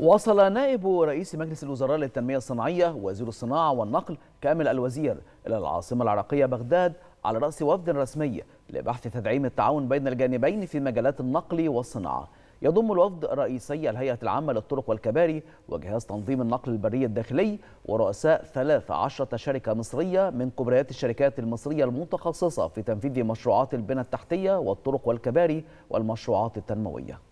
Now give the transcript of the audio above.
وصل نائب رئيس مجلس الوزراء للتنمية الصناعية وزير الصناعة والنقل كامل الوزير إلى العاصمة العراقية بغداد على رأس وفد رسمي لبحث تدعيم التعاون بين الجانبين في مجالات النقل والصناعة يضم الوفد رئيسي الهيئة العامة للطرق والكباري وجهاز تنظيم النقل البري الداخلي ورؤساء 13 شركة مصرية من كبريات الشركات المصرية المتخصصة في تنفيذ مشروعات البنى التحتية والطرق والكباري والمشروعات التنموية